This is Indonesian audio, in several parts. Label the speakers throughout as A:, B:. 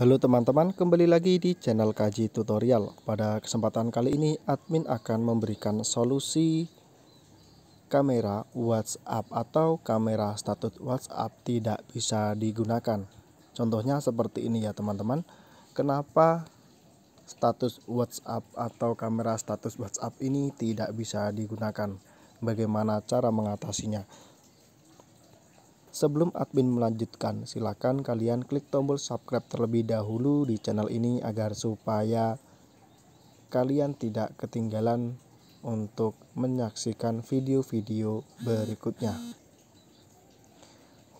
A: Halo teman-teman, kembali lagi di channel Kaji Tutorial. Pada kesempatan kali ini, admin akan memberikan solusi kamera WhatsApp atau kamera status WhatsApp tidak bisa digunakan. Contohnya seperti ini ya teman-teman. Kenapa status WhatsApp atau kamera status WhatsApp ini tidak bisa digunakan? Bagaimana cara mengatasinya? Sebelum admin melanjutkan, silakan kalian klik tombol subscribe terlebih dahulu di channel ini agar supaya kalian tidak ketinggalan untuk menyaksikan video-video berikutnya.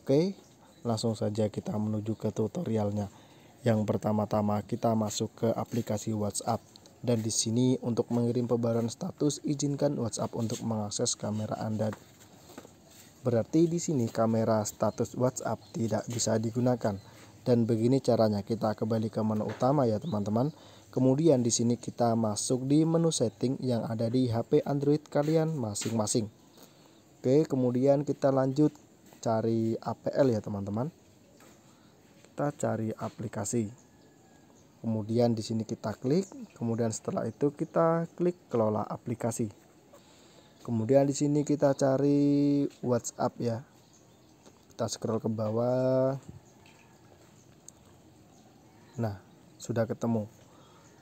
A: Oke, langsung saja kita menuju ke tutorialnya. Yang pertama-tama kita masuk ke aplikasi WhatsApp dan di sini untuk mengirim pebaran status izinkan WhatsApp untuk mengakses kamera Anda Berarti di sini kamera status WhatsApp tidak bisa digunakan. Dan begini caranya kita kembali ke menu utama ya teman-teman. Kemudian di sini kita masuk di menu setting yang ada di HP Android kalian masing-masing. Oke, kemudian kita lanjut cari APL ya teman-teman. Kita cari aplikasi. Kemudian di sini kita klik, kemudian setelah itu kita klik kelola aplikasi kemudian di sini kita cari WhatsApp ya kita scroll ke bawah nah sudah ketemu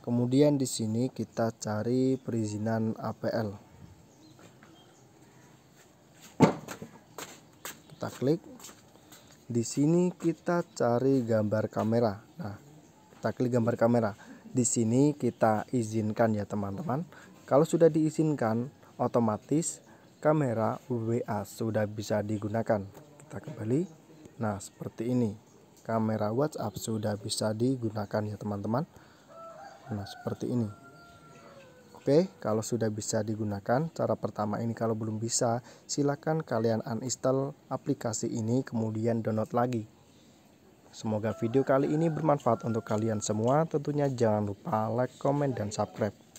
A: kemudian di sini kita cari perizinan APL kita klik di sini kita cari gambar kamera nah kita klik gambar kamera di sini kita izinkan ya teman-teman kalau sudah diizinkan otomatis kamera WA sudah bisa digunakan. Kita kembali. Nah, seperti ini. Kamera WhatsApp sudah bisa digunakan ya, teman-teman. Nah, seperti ini. Oke, kalau sudah bisa digunakan, cara pertama ini kalau belum bisa, silakan kalian uninstall aplikasi ini kemudian download lagi. Semoga video kali ini bermanfaat untuk kalian semua. Tentunya jangan lupa like, comment, dan subscribe.